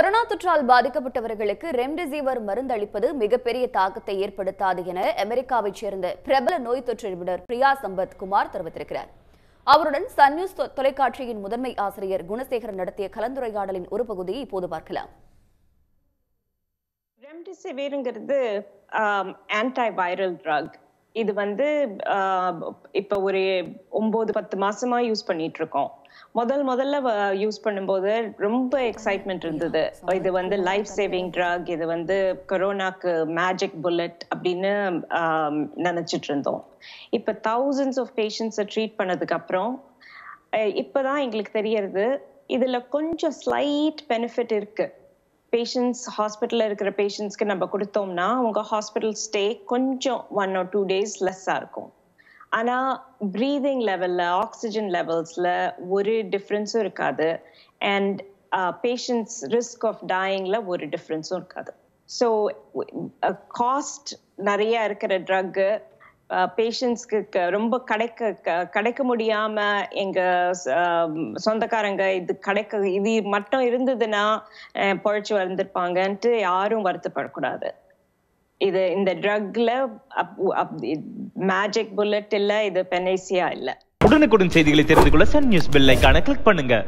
corona தொற்றால் பாதிக்கப்பட்டவர்களுக்கு remdesivir மருந்து அளிப்பது மிகப்பெரிய தாக்கத்தை ஏற்படுத்தாது என அமெரிக்காவைச் சேர்ந்த பிரபல நோய் தொற்று நிபுணர் பிரியா சம்பத் குமார் தெரிவித்திருக்கிறார் அவருடன் சன் நியூஸ் தொலைக்காட்சியின் முதன்மை ஆசிரியர் குணசேகரன் நடத்திய கலந்துரையாடலின் ஒரு பகுதியை இப்போது பார்க்கலாம் ரெம்டெசிவிருங்கிறது ஆன்டி வைரல் ட்ரக் இது வந்து இப்போ ஒரு ஒன்பது பத்து மாசமா யூஸ் பண்ணிட்டு இருக்கோம் முதல் முதல்ல யூஸ் பண்ணும்போது ரொம்ப எக்ஸைட்மெண்ட் இருந்தது இது வந்து லைஃப் சேவிங் ட்ரக் இது வந்து கொரோனாக்கு மேஜிக் புல்லட் அப்படின்னு நினச்சிட்டு இருந்தோம் இப்போ தௌசண்ட்ஸ் ஆஃப் பேஷண்ட்ஸை ட்ரீட் பண்ணதுக்கு அப்புறம் இப்பதான் எங்களுக்கு தெரியறது இதில் கொஞ்சம் ஸ்லைட் பெனிஃபிட் இருக்குது பேஷண்ட்ஸ் ஹாஸ்பிட்டலில் இருக்கிற பேஷண்ட்ஸ்க்கு நம்ம கொடுத்தோம்னா அவங்க ஹாஸ்பிட்டல் ஸ்டே கொஞ்சம் ஒன் ஆர் டூ டேஸ் லெஸ்ஸாக இருக்கும் ஆனால் ப்ரீதிங் லெவலில் ஆக்சிஜன் லெவல்ஸில் ஒரு டிஃப்ரென்ஸும் இருக்காது அண்ட் பேஷண்ட்ஸ் ரிஸ்க் ஆஃப் டயிங்கில் ஒரு டிஃப்ரென்ஸும் இருக்காது ஸோ காஸ்ட் நிறையா இருக்கிற ட்ரக்கு பேஷண்ட்ஸ்க்கு ரொம்ப கிடைக்க கிடைக்க முடியாம எங்க சொந்தக்காரங்க இது கிடைக்க இது மட்டும் இருந்ததுன்னா பொழைச்சு வந்திருப்பாங்கன்ட்டு யாரும் வருத்தப்படக்கூடாது இது இந்த ட்ரக்ல மேஜிக் புல்லட் இல்ல இது பெனேசியா இல்லை உடனுக்குடன் செய்திகளை தெரிந்து கொள்ள சன் நியூஸ் பெல் கிளிக் பண்ணுங்க